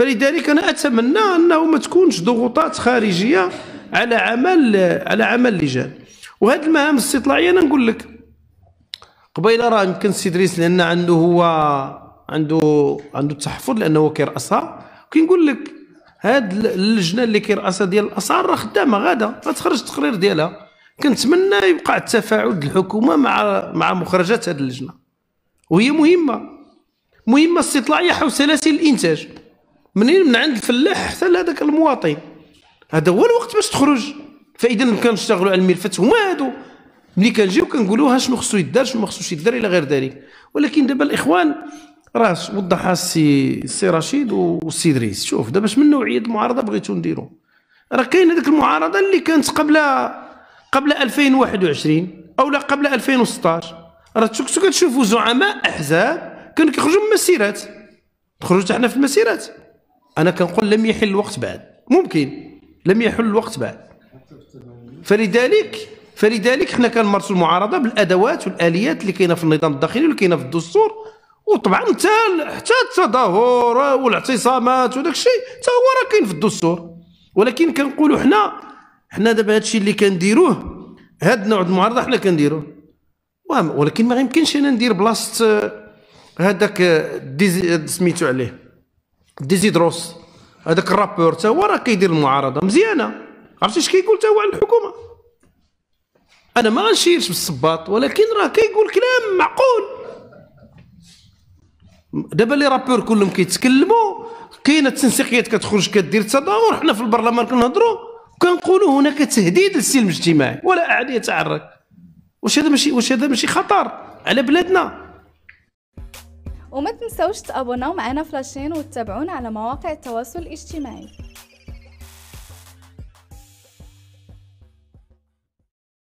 فلذلك انا اتمنى انه ما تكونش ضغوطات خارجيه على عمل على عمل اللجان وهذه المهام الاستطلاعيه انا نقول لك قبيله راه يمكن السيد ريس لان عنده هو عنده عنده التحفظ لانه كيراسها كنقول لك هاد اللجنه اللي كيراسها ديال الاسعار راه خدامه غاده غتخرج التقرير ديالها كنتمنى يبقى التفاعل الحكومه مع مع مخرجات هذه اللجنه وهي مهمه مهمه استطلاعيه حول سلاسل الانتاج منين من عند الفلاح حتى لهذاك المواطن هذا هو الوقت باش تخرج فاذا كنشتغلوا على الملفات هما هادو ملي كنجيو كنقولوا ها شنو خصو يدار شنو ما خصوش يدار الى غير ذلك ولكن دابا الاخوان راه وضحها السي السي رشيد والسي دريس شوف دابا شنو من نوعيه المعارضه بغيتو نديرو راه كاين هذيك المعارضه اللي كانت قبل قبل 2021 او لا قبل 2016 راه كنتو كتشوفوا زعماء احزاب كانوا كيخرجوا من مسيرات تخرجوا حنا في المسيرات انا كنقول لم يحل الوقت بعد ممكن لم يحل الوقت بعد فلذلك فلذلك حنا كنمارسوا المعارضه بالادوات والاليات اللي كاينه في النظام الداخلي واللي كاينه في الدستور وطبعا حتى حتى التظاهر والاعتصامات وداك الشيء حتى هو راه كاين في الدستور ولكن كنقولوا حنا حنا دابا هذا الشيء اللي كنديروه هذا النوع المعارضه حنا كنديروه ولكن ما يمكنش انا ندير بلاصه آه، هذاك آه، سميتو عليه ديزيدروس هذاك الرابور تا هو راه كيدير المعارضه مزيانه عرفتي اش كيقول تا هو على الحكومه انا ما غنشيرش بالصباط ولكن راه كيقول كلام معقول دابا لي رابور كلهم كيتكلموا كاينه التنسيقيات كتخرج كدير تظاهر حنا في البرلمان كنهضروا كنقولوا هناك تهديد للسلم الاجتماعي ولا احد يتعرك واش هذا ماشي واش هذا ماشي خطر على بلادنا وما تنسوش تابوناو معنا في لاشين وتتابعونا على مواقع التواصل الاجتماعي